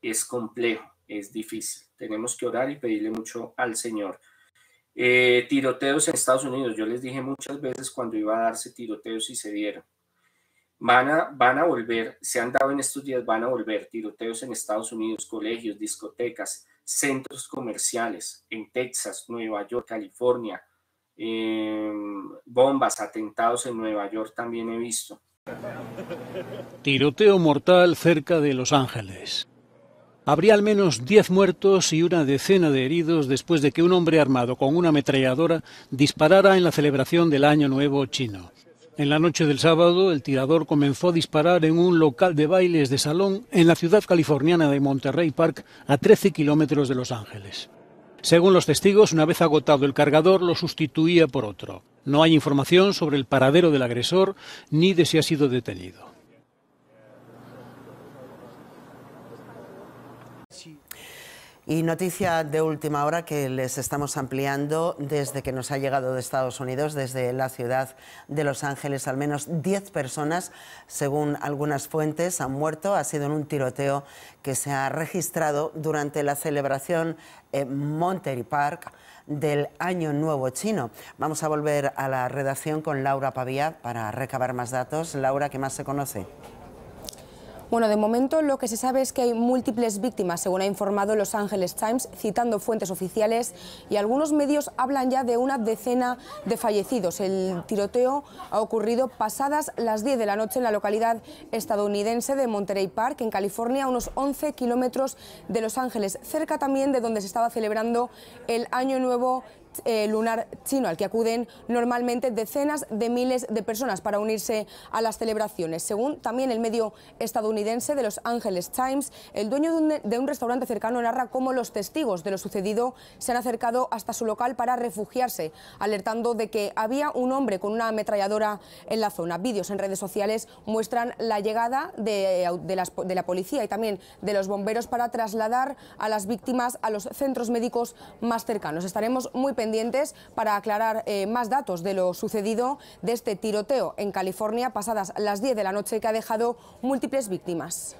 es complejo, es difícil. Tenemos que orar y pedirle mucho al Señor. Eh, tiroteos en Estados Unidos, yo les dije muchas veces cuando iba a darse tiroteos y se dieron. Van a, van a volver, se han dado en estos días, van a volver tiroteos en Estados Unidos, colegios, discotecas, centros comerciales en Texas, Nueva York, California, em, bombas, atentados en Nueva York también he visto. Tiroteo mortal cerca de Los Ángeles. Habría al menos 10 muertos y una decena de heridos después de que un hombre armado con una ametralladora disparara en la celebración del Año Nuevo chino. En la noche del sábado, el tirador comenzó a disparar en un local de bailes de salón en la ciudad californiana de Monterrey Park, a 13 kilómetros de Los Ángeles. Según los testigos, una vez agotado el cargador, lo sustituía por otro. No hay información sobre el paradero del agresor ni de si ha sido detenido. Y noticia de última hora que les estamos ampliando desde que nos ha llegado de Estados Unidos, desde la ciudad de Los Ángeles. Al menos 10 personas, según algunas fuentes, han muerto. Ha sido en un tiroteo que se ha registrado durante la celebración en Monterey Park del Año Nuevo Chino. Vamos a volver a la redacción con Laura Pavía para recabar más datos. Laura, ¿qué más se conoce? Bueno, de momento lo que se sabe es que hay múltiples víctimas, según ha informado Los Angeles Times, citando fuentes oficiales, y algunos medios hablan ya de una decena de fallecidos. El tiroteo ha ocurrido pasadas las 10 de la noche en la localidad estadounidense de Monterey Park, en California, a unos 11 kilómetros de Los Ángeles, cerca también de donde se estaba celebrando el Año Nuevo eh, lunar chino, al que acuden normalmente decenas de miles de personas para unirse a las celebraciones. Según también el medio estadounidense de Los Angeles Times, el dueño de un, restaurante cercano narra cómo los testigos de lo sucedido se han acercado hasta su local para refugiarse, alertando de que había un hombre con una ametralladora en la zona. Vídeos en redes sociales muestran la llegada de, la policía y también de los bomberos para trasladar a las víctimas a los centros médicos más cercanos. Estaremos muy para aclarar eh, más datos de lo sucedido de este tiroteo en California pasadas las 10 de la noche que ha dejado múltiples víctimas.